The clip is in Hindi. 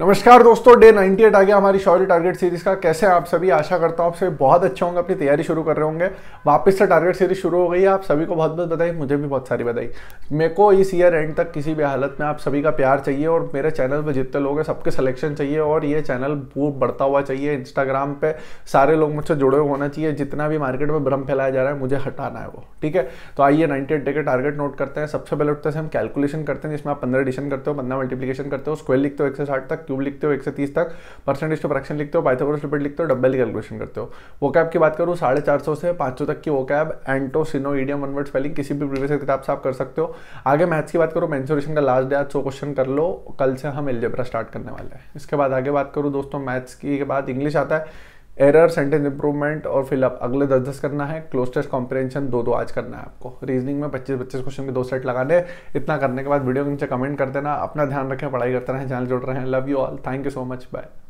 नमस्कार दोस्तों डे 98 आ गया हमारी शॉर्ट टारगेट सीरीज का कैसे आप सभी आशा करता हूँ आप सभी बहुत अच्छे होंगे अपनी तैयारी शुरू कर रहे होंगे वापस से टारगेट सीरीज शुरू हो गई है आप सभी को बहुत बहुत बधाई मुझे भी बहुत सारी बधाई मेरे को इस ईयर एंड तक किसी भी हालत में आप सभी का प्यार चाहिए और मेरे चैनल पर जितने लोग हैं सबके सलेक्शन चाहिए और ये चैनल वो बढ़ता हुआ चाहिए इंस्टाग्राम पर सारे लोग मुझसे जुड़े हुए होना चाहिए जितना भी मार्केट में भ्रम फैलाया जा रहा है मुझे हटाना है वो ठीक है तो आइए नाइनटी डे के टारगेट नोट करते हैं सबसे पहले उठते से हम कैलकुलेशन करते हैं जिसमें आप पंद्रह एडिशन करते हो पंद्रह मल्टीप्लीकेशन करते हो स्क्वेयर लिखते हो एक से साठ तक क्यूब लिखते हो एक से तीस तक परसेंटेज टू फ्रैक्शन लिखते हो पाइथागोरस रिपीट लिखते हो डब्बे की कैलकुलेशन करते हो वो कैब की बात करूँ साढ़े चार सौ से पाँच सौ तक की वो कैब एंटो सिनो ईडियम वन वर्ड स्पेलिंग किसी भी प्रीवियस किताब से आप कर सकते हो आगे मैथ्स की बात करूँ मैंसोरेशन का लास्ट डे आज सौ क्वेश्चन कर लो कल से हम एलजेब्रा स्टार्ट करने वाले हैं इसके बाद आगे बात करूँ दोस्तों मैथ्स की के बाद इंग्लिश आता है एरर सेंटेंस इंप्रूवमेंट और फिर आप अगले दस दस करना है क्लोज टेस्ट कॉम्प्रेंशन दो दो आज करना है आपको रीजनिंग में पच्चीस पच्चीस क्वेश्चन के दो सेट लगाने इतना करने के बाद वीडियो के नीचे कमेंट कर देना अपना ध्यान रखें पढ़ाई करते रहें चैनल जुड़ रहे हैं love you all thank you so much bye